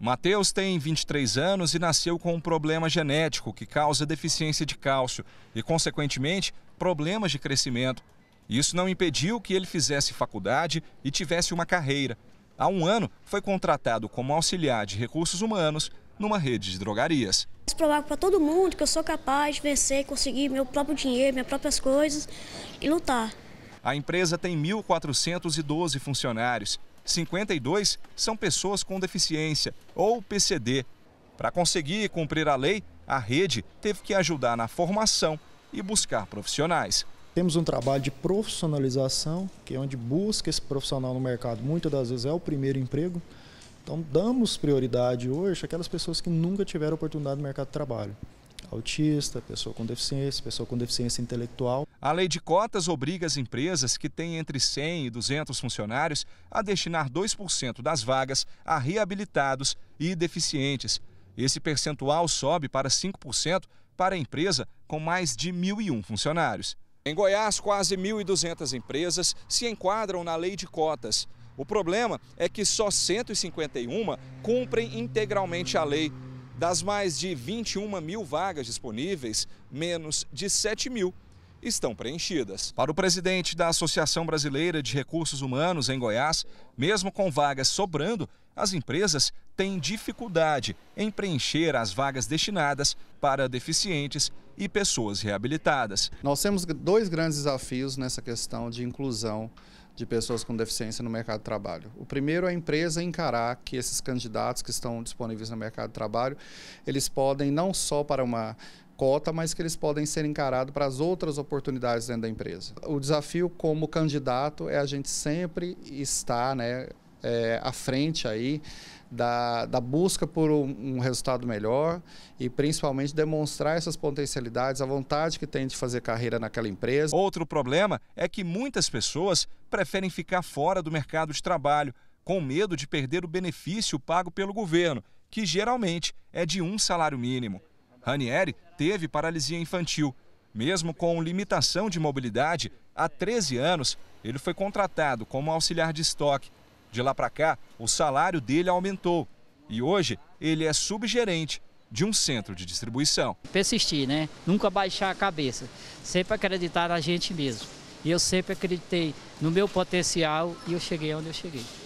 Mateus tem 23 anos e nasceu com um problema genético que causa deficiência de cálcio e, consequentemente, problemas de crescimento. Isso não impediu que ele fizesse faculdade e tivesse uma carreira. Há um ano, foi contratado como auxiliar de recursos humanos numa rede de drogarias. Provar para todo mundo que eu sou capaz de vencer, conseguir meu próprio dinheiro, minhas próprias coisas e lutar. A empresa tem 1.412 funcionários 52 são pessoas com deficiência, ou PCD. Para conseguir cumprir a lei, a rede teve que ajudar na formação e buscar profissionais. Temos um trabalho de profissionalização, que é onde busca esse profissional no mercado, muitas das vezes é o primeiro emprego. Então, damos prioridade hoje àquelas pessoas que nunca tiveram oportunidade no mercado de trabalho. Autista, pessoa com deficiência, pessoa com deficiência intelectual. A lei de cotas obriga as empresas que têm entre 100 e 200 funcionários a destinar 2% das vagas a reabilitados e deficientes. Esse percentual sobe para 5% para a empresa com mais de 1.001 funcionários. Em Goiás, quase 1.200 empresas se enquadram na lei de cotas. O problema é que só 151 cumprem integralmente a lei. Das mais de 21 mil vagas disponíveis, menos de 7 mil estão preenchidas. Para o presidente da Associação Brasileira de Recursos Humanos em Goiás, mesmo com vagas sobrando, as empresas têm dificuldade em preencher as vagas destinadas para deficientes e pessoas reabilitadas. Nós temos dois grandes desafios nessa questão de inclusão de pessoas com deficiência no mercado de trabalho. O primeiro é a empresa encarar que esses candidatos que estão disponíveis no mercado de trabalho, eles podem não só para uma cota, mas que eles podem ser encarados para as outras oportunidades dentro da empresa. O desafio como candidato é a gente sempre estar né, é, à frente aí da, da busca por um, um, resultado melhor e principalmente demonstrar essas potencialidades, a vontade que tem de fazer carreira naquela empresa. Outro problema é que muitas pessoas preferem ficar fora do mercado de trabalho com medo de perder o benefício pago pelo governo, que geralmente é de um salário mínimo. Ranieri teve paralisia infantil. Mesmo com limitação de mobilidade, há 13 anos ele foi contratado como auxiliar de estoque. De lá para cá, o salário dele aumentou e hoje ele é subgerente de um centro de distribuição. Persistir, né? Nunca baixar a cabeça. Sempre acreditar na gente mesmo. E eu sempre acreditei no meu potencial e eu cheguei onde eu cheguei.